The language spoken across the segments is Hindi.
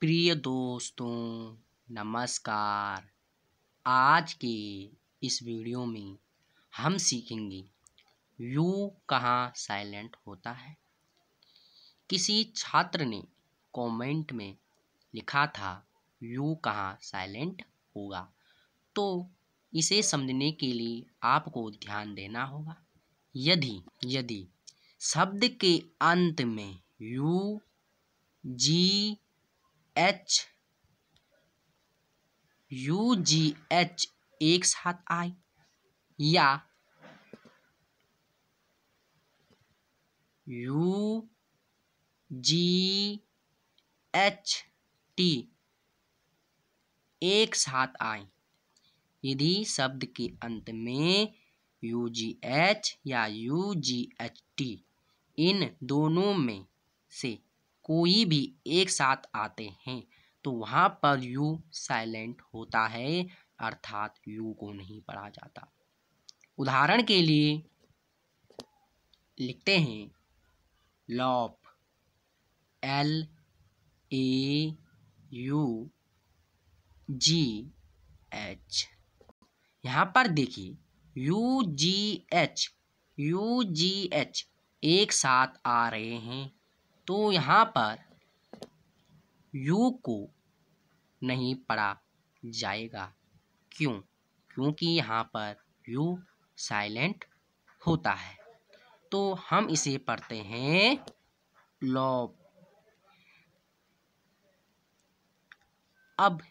प्रिय दोस्तों नमस्कार आज के इस वीडियो में हम सीखेंगे यू कहाँ साइलेंट होता है किसी छात्र ने कमेंट में लिखा था यू कहाँ साइलेंट होगा तो इसे समझने के लिए आपको ध्यान देना होगा यदि यदि शब्द के अंत में U G H U G H एक साथ आए या यू जी एच टी एक साथ आए यदि शब्द के अंत में यू जी एच या यू जी एच टी इन दोनों में से कोई भी एक साथ आते हैं तो वहाँ पर यू साइलेंट होता है अर्थात यू को नहीं पढ़ा जाता उदाहरण के लिए लिखते हैं laugh L A U G H यहाँ पर देखिए U G H U G H एक साथ आ रहे हैं तो यहाँ पर यू को नहीं पढ़ा जाएगा क्यों क्योंकि यहाँ पर यू साइलेंट होता है तो हम इसे पढ़ते हैं लॉब अब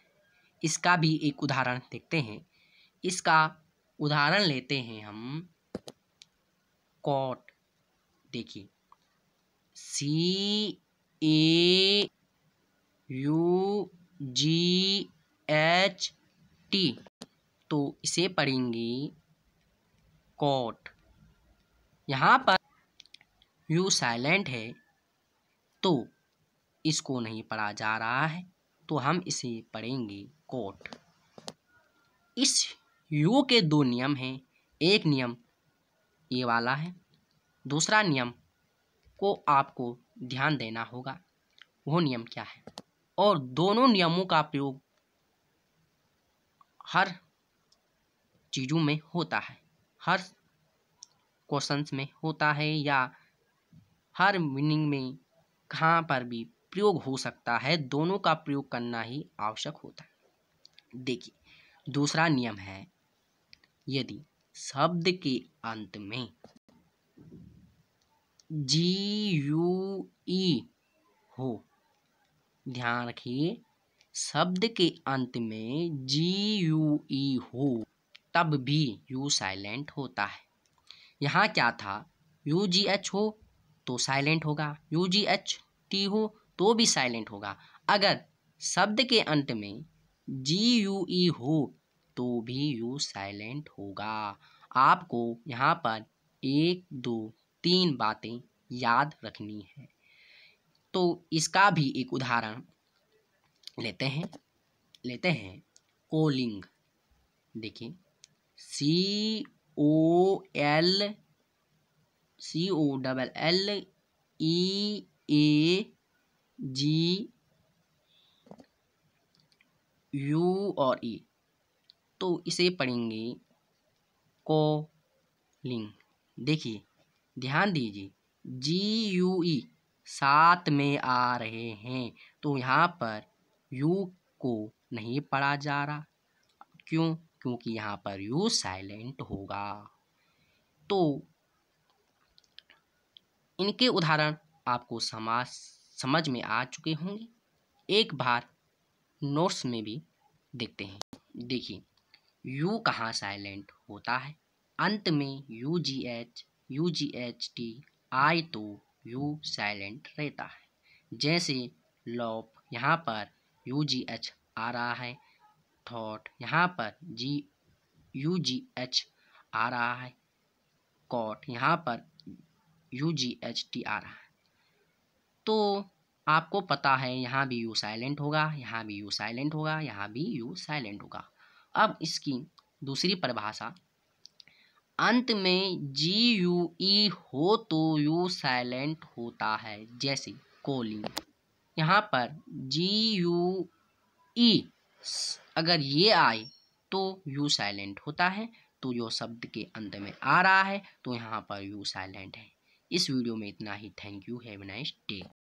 इसका भी एक उदाहरण देखते हैं इसका उदाहरण लेते हैं हम कॉट देखिए C A U G H T तो इसे पढ़ेंगे कोट यहाँ पर यू साइलेंट है तो इसको नहीं पढ़ा जा रहा है तो हम इसे पढ़ेंगे कोट इस यू के दो नियम हैं एक नियम ये वाला है दूसरा नियम को आपको ध्यान देना होगा वो नियम क्या है और दोनों नियमों का प्रयोग हर चीज़ों में होता है हर क्वेश्चंस में होता है या हर मीनिंग में कहाँ पर भी प्रयोग हो सकता है दोनों का प्रयोग करना ही आवश्यक होता है देखिए दूसरा नियम है यदि शब्द के अंत में जी यू ई हो ध्यान रखिए शब्द के अंत में जी यू ई हो तब भी यू साइलेंट होता है यहाँ क्या था यू जी एच हो तो साइलेंट होगा यू जी एच टी हो तो भी साइलेंट होगा अगर शब्द के अंत में जी यू ई हो तो भी यू साइलेंट होगा आपको यहाँ पर एक दो तीन बातें याद रखनी है तो इसका भी एक उदाहरण लेते हैं लेते हैं कोलिंग देखिए C O L C O double L E A G U और ई e। तो इसे पढ़ेंगे को लिंग देखिए ध्यान दीजिए जी यू ई साथ में आ रहे हैं तो यहाँ पर यू को नहीं पढ़ा जा रहा क्यों क्योंकि यहाँ पर यू साइलेंट होगा तो इनके उदाहरण आपको समाज समझ में आ चुके होंगे एक बार नोट्स में भी देखते हैं देखिए यू कहाँ साइलेंट होता है अंत में U G H U G H T I तो यू साइलेंट रहता है जैसे लॉप यहाँ पर यू जी एच आ रहा है थॉट यहाँ पर जी यू जी एच आ रहा है कॉट यहाँ पर यू जी एच टी आ रहा है तो आपको पता है यहाँ भी यू साइलेंट होगा यहाँ भी यू साइलेंट होगा यहाँ भी यू साइलेंट होगा अब इसकी दूसरी परिभाषा अंत में जी यू ई हो तो यू साइलेंट होता है जैसे कोलिंग यहाँ पर जी यू ई अगर ये आए तो यू साइलेंट होता है तो जो शब्द के अंत में आ रहा है तो यहाँ पर यू साइलेंट है इस वीडियो में इतना ही thank you have nice day